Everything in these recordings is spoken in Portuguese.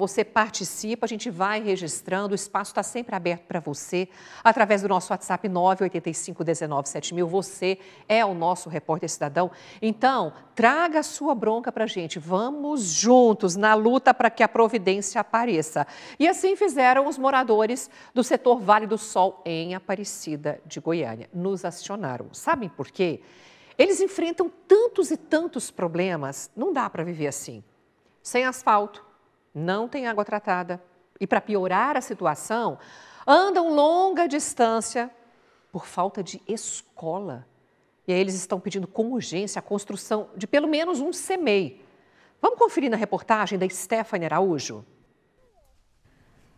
Você participa, a gente vai registrando, o espaço está sempre aberto para você, através do nosso WhatsApp 985197000. Você é o nosso repórter cidadão. Então, traga a sua bronca para a gente. Vamos juntos na luta para que a providência apareça. E assim fizeram os moradores do setor Vale do Sol, em Aparecida de Goiânia. Nos acionaram. Sabem por quê? Eles enfrentam tantos e tantos problemas, não dá para viver assim. Sem asfalto não tem água tratada. E para piorar a situação, andam longa distância por falta de escola. E aí eles estão pedindo com urgência a construção de pelo menos um CEMEI. Vamos conferir na reportagem da Stephanie Araújo.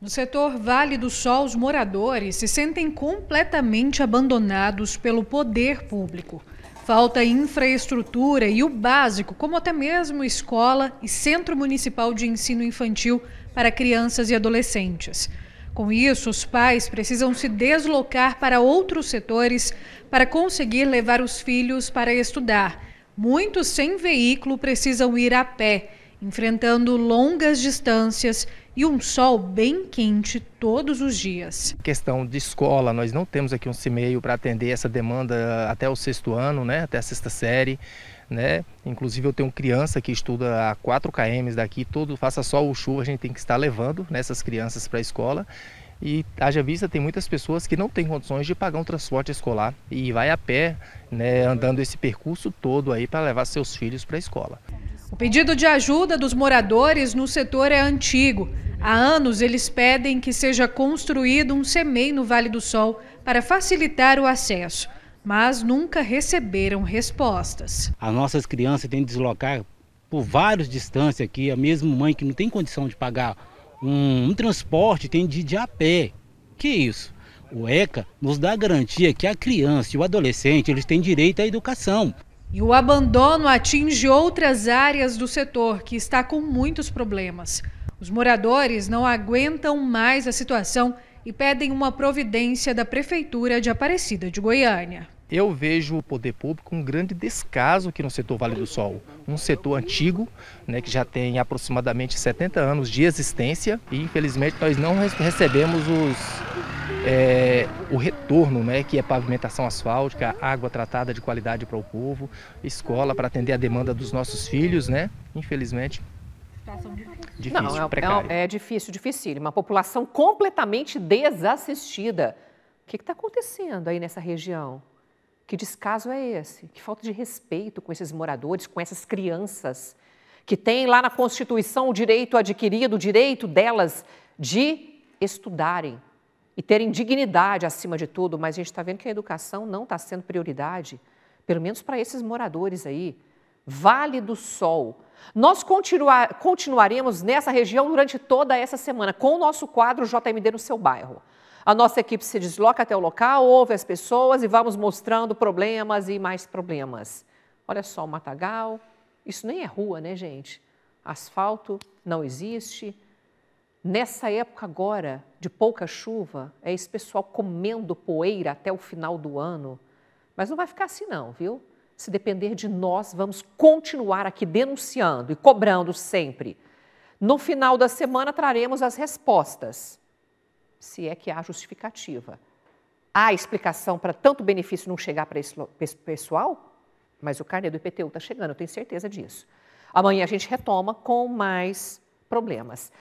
No setor Vale do Sol, os moradores se sentem completamente abandonados pelo poder público. Falta infraestrutura e o básico, como até mesmo escola e centro municipal de ensino infantil para crianças e adolescentes. Com isso, os pais precisam se deslocar para outros setores para conseguir levar os filhos para estudar. Muitos sem veículo precisam ir a pé enfrentando longas distâncias e um sol bem quente todos os dias. Questão de escola, nós não temos aqui um CIMEIO para atender essa demanda eh, até o sexto ano, né, até a sexta série. Né? Inclusive eu tenho criança que estuda a 4 km daqui, todo faça sol ou chuva, a gente tem que estar levando nessas né, crianças para a escola. E haja vista, tem muitas pessoas que não têm condições de pagar um transporte escolar e vai a pé, né, andando esse percurso todo aí para levar seus filhos para a escola. Pedido de ajuda dos moradores no setor é antigo. Há anos eles pedem que seja construído um SEMEI no Vale do Sol para facilitar o acesso, mas nunca receberam respostas. As nossas crianças têm que deslocar por várias distâncias aqui, a mesma mãe que não tem condição de pagar um, um transporte tem de ir de a pé. Que isso? O ECA nos dá a garantia que a criança e o adolescente eles têm direito à educação. E o abandono atinge outras áreas do setor, que está com muitos problemas. Os moradores não aguentam mais a situação e pedem uma providência da Prefeitura de Aparecida de Goiânia. Eu vejo o poder público com um grande descaso aqui no setor Vale do Sol. Um setor antigo, né, que já tem aproximadamente 70 anos de existência e infelizmente nós não recebemos os, é, o retorno, né, que é pavimentação asfáltica, água tratada de qualidade para o povo, escola para atender a demanda dos nossos filhos, né? Infelizmente. Difícil, Não, é, precário. é, é difícil, difícil. Uma população completamente desassistida. O que está acontecendo aí nessa região? Que descaso é esse? Que falta de respeito com esses moradores, com essas crianças que têm lá na Constituição o direito adquirido, o direito delas de estudarem, e terem dignidade acima de tudo, mas a gente está vendo que a educação não está sendo prioridade, pelo menos para esses moradores aí. Vale do Sol. Nós continua, continuaremos nessa região durante toda essa semana com o nosso quadro JMD no seu bairro. A nossa equipe se desloca até o local, ouve as pessoas e vamos mostrando problemas e mais problemas. Olha só o matagal. Isso nem é rua, né, gente? Asfalto não existe. Nessa época agora, de pouca chuva, é esse pessoal comendo poeira até o final do ano. Mas não vai ficar assim não, viu? Se depender de nós, vamos continuar aqui denunciando e cobrando sempre. No final da semana traremos as respostas, se é que há justificativa. Há explicação para tanto benefício não chegar para esse pessoal? Mas o carnê do IPTU está chegando, eu tenho certeza disso. Amanhã a gente retoma com mais problemas.